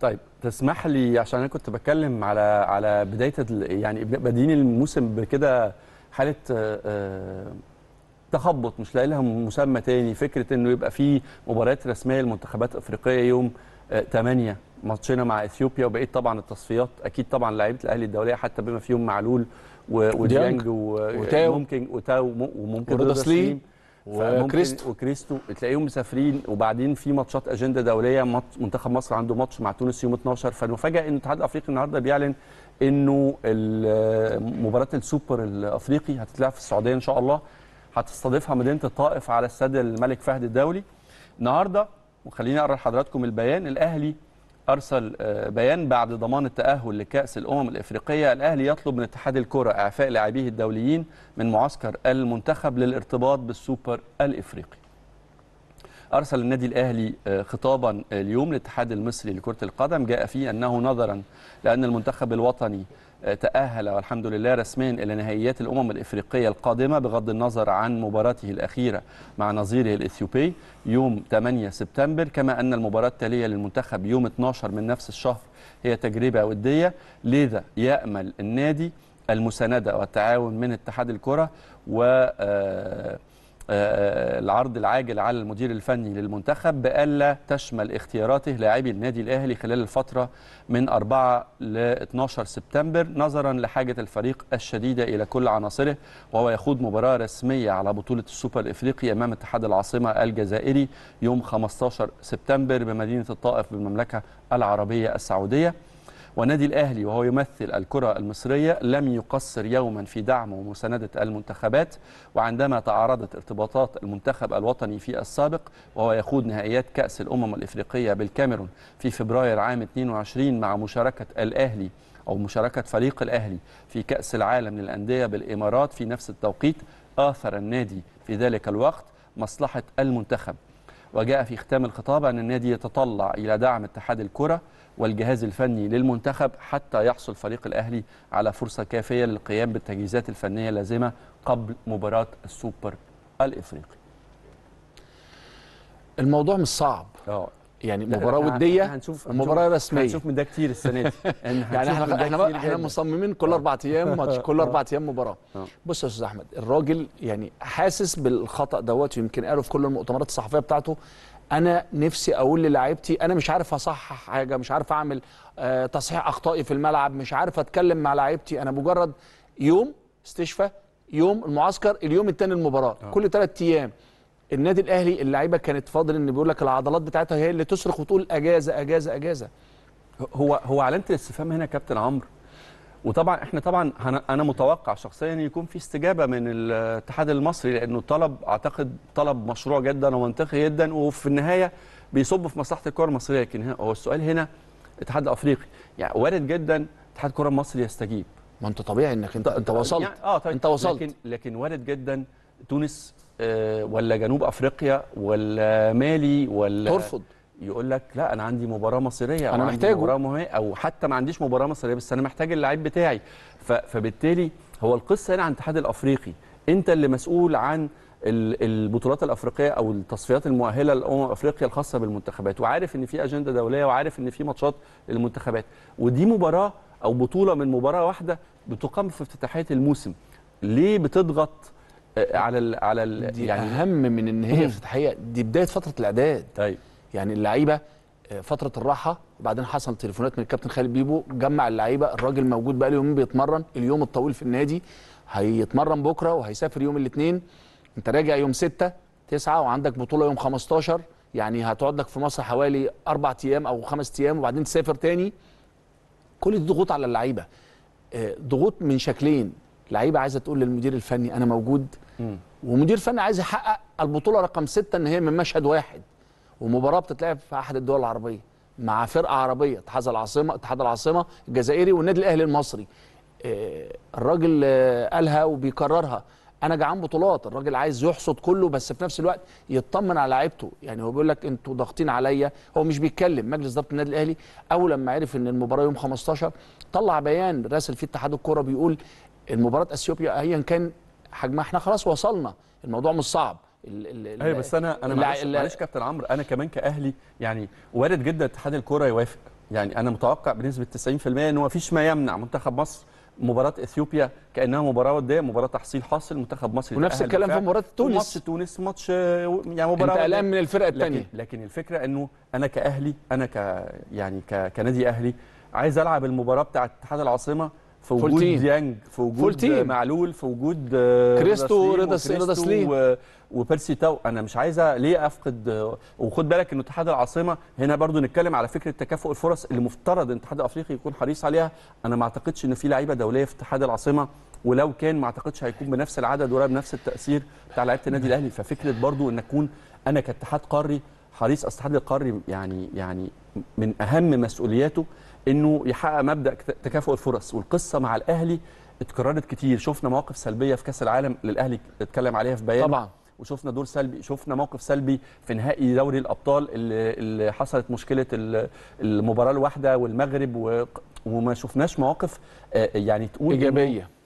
طيب تسمح لي عشان انا كنت بتكلم على على بدايه يعني بادين الموسم بكده حاله آه، آه، تخبط مش لاقي لها مسمى تاني فكره انه يبقى في مباريات رسميه للمنتخبات الافريقيه يوم 8 آه، ماتشنا مع اثيوبيا وبقيه طبعا التصفيات اكيد طبعا لعيبه الاهلي الدوليه حتى بما فيهم معلول وديانج وممكن وتاو وممكن رضا سليم وكريستو وكريستو تلاقيهم مسافرين وبعدين في ماتشات اجنده دوليه منتخب مصر عنده ماتش مع تونس يوم 12 فالمفاجاه ان الاتحاد الافريقي النهارده بيعلن انه مباراه السوبر الافريقي هتتلعب في السعوديه ان شاء الله هتستضيفها مدينه الطائف على استاد الملك فهد الدولي النهارده وخليني اقرا لحضراتكم البيان الاهلي أرسل آه، بيان بعد ضمان التأهل لكأس الأمم الإفريقية الأهلي يطلب من اتحاد الكرة إعفاء لاعبيه الدوليين من معسكر المنتخب للارتباط بالسوبر الإفريقي أرسل النادي الأهلي آه، خطابا آه، اليوم للاتحاد المصري لكرة القدم جاء فيه أنه نظرا لأن المنتخب الوطني تأهل والحمد لله رسميا إلى نهائيات الأمم الإفريقية القادمة بغض النظر عن مباراته الأخيرة مع نظيره الإثيوبي يوم 8 سبتمبر كما أن المباراة التالية للمنتخب يوم 12 من نفس الشهر هي تجربة ودية لذا يأمل النادي المساندة والتعاون من اتحاد الكرة و آه، آه، آه، العرض العاجل على المدير الفني للمنتخب بألا تشمل اختياراته لاعبي النادي الأهلي خلال الفترة من 4 ل 12 سبتمبر نظرا لحاجة الفريق الشديدة إلى كل عناصره وهو يخوض مباراة رسمية على بطولة السوبر الإفريقي أمام اتحاد العاصمة الجزائري يوم 15 سبتمبر بمدينة الطائف بالمملكة العربية السعودية ونادي الأهلي وهو يمثل الكرة المصرية لم يقصر يوما في دعم ومساندة المنتخبات وعندما تعارضت ارتباطات المنتخب الوطني في السابق وهو يخوض نهائيات كأس الأمم الإفريقية بالكاميرون في فبراير عام 22 مع مشاركة الأهلي أو مشاركة فريق الأهلي في كأس العالم للأندية بالإمارات في نفس التوقيت آثر النادي في ذلك الوقت مصلحة المنتخب وجاء في ختام الخطاب أن النادي يتطلع إلى دعم اتحاد الكرة والجهاز الفني للمنتخب حتى يحصل فريق الأهلي على فرصة كافية للقيام بالتجهيزات الفنية اللازمة قبل مباراة السوبر الإفريقي الموضوع مش صعب آه. يعني مباراه وديه هنشوف مباراه رسميه هنشوف من ده كتير السنه دي يعني, احنا احنا احنا مصممين كل اربع اه. ايام ماتش كل اه. اربع ايام مباراه اه. بص يا استاذ احمد الراجل يعني حاسس بالخطا دوت ويمكن قاله في كل المؤتمرات الصحفيه بتاعته انا نفسي اقول للاعيبتي انا مش عارف اصحح حاجه مش عارف اعمل آه تصحيح اخطائي في الملعب مش عارف اتكلم مع لعيبتي انا مجرد يوم استشفى يوم المعسكر اليوم الثاني المباراه كل ثلاث ايام النادي الاهلي اللعيبه كانت فاضل ان بيقول لك العضلات بتاعتها هي اللي تصرخ وتقول اجازه اجازه اجازه هو هو علامه الاستفهام هنا كابتن عمرو وطبعا احنا طبعا انا متوقع شخصيا يكون في استجابه من الاتحاد المصري لانه الطلب اعتقد طلب مشروع جدا ومنطقي جدا وفي النهايه بيصب في مصلحه الكره المصريه لكن هو السؤال هنا الاتحاد الافريقي يعني وارد جدا اتحاد الكره المصري يستجيب ما انت طبيعي انك انت انت وصلت يعني اه طيب انت وصلت لكن لكن وارد جدا تونس آه، ولا جنوب افريقيا ولا مالي ولا ترفض يقول لك لا انا عندي مباراه مصيريه انا محتاج مباراه مهمة او حتى ما عنديش مباراه مصيريه بس انا محتاج اللعيب بتاعي فبالتالي هو القصه هنا عن الاتحاد الافريقي انت اللي مسؤول عن البطولات الافريقيه او التصفيات المؤهله لامم افريقيا الخاصه بالمنتخبات وعارف ان في اجنده دوليه وعارف ان في ماتشات للمنتخبات ودي مباراه او بطوله من مباراه واحده بتقام في افتتاحيه الموسم ليه بتضغط آه، على الـ على دي يعني اهم من ان هي افتتاحيه دي بدايه فتره الاعداد طيب يعني اللعيبه آه، فتره الراحه وبعدين حصل تليفونات من الكابتن خالد بيبو جمع اللعيبه الراجل موجود بقى له يومين بيتمرن اليوم الطويل في النادي هيتمرن بكره وهيسافر يوم الاثنين انت راجع يوم 6 9 وعندك بطوله يوم 15 يعني هتقعد لك في مصر حوالي اربع ايام او خمس ايام وبعدين تسافر تاني كل دي ضغوط على اللعيبه آه، ضغوط من شكلين لعيبه عايزه تقول للمدير الفني انا موجود ومدير فني عايز يحقق البطوله رقم سته ان هي من مشهد واحد ومباراه بتتلعب في احد الدول العربيه مع فرقه عربيه اتحاد العاصمه اتحاد العاصمه الجزائري والنادي الاهلي المصري آه، الراجل آه، قالها وبيكررها انا جعان بطولات الراجل عايز يحصد كله بس في نفس الوقت يطمن على لعيبته يعني هو بيقول لك انتوا ضاغطين عليا هو مش بيتكلم مجلس اداره النادي الاهلي اول لما عرف ان المباراه يوم 15 طلع بيان راسل فيه اتحاد الكوره بيقول المباراه اثيوبيا ايا كان حجمها احنا خلاص وصلنا الموضوع مش صعب ايوه بس انا انا معلش, كابتن عمرو انا كمان كاهلي يعني وارد جدا اتحاد الكوره يوافق يعني انا متوقع بنسبه 90% ان ما فيش ما يمنع منتخب مصر مباراه اثيوبيا كانها مباراه وديه مباراه تحصيل حاصل منتخب مصر ونفس الكلام في مباراه تونس ماتش تونس ماتش يعني مباراه انت قلقان من الفرقه الثانيه لكن, لكن الفكره انه انا كاهلي انا ك يعني ك كنادي اهلي عايز العب المباراه بتاعه اتحاد العاصمه في وجود فولتين. ديانج في وجود فولتين. معلول في وجود كريستو رضا رضا سليم وبيرسي تاو انا مش عايزه ليه افقد وخد بالك ان اتحاد العاصمه هنا برضو نتكلم على فكره تكافؤ الفرص اللي مفترض ان الاتحاد الافريقي يكون حريص عليها انا ما اعتقدش ان في لعيبه دوليه في اتحاد العاصمه ولو كان ما اعتقدش هيكون بنفس العدد ولا بنفس التاثير بتاع لعيبه النادي الاهلي ففكره برضو ان اكون انا كاتحاد قاري حريص الاتحاد القاري يعني يعني من اهم مسؤولياته انه يحقق مبدا تكافؤ الفرص والقصه مع الاهلي اتكررت كتير شفنا مواقف سلبيه في كاس العالم للاهلي اتكلم عليها في بيان طبعا وشفنا دور سلبي شفنا موقف سلبي في نهائي دوري الابطال اللي, اللي حصلت مشكله المباراه الواحده والمغرب و... وما شفناش مواقف آه، يعني تقول ايجابيه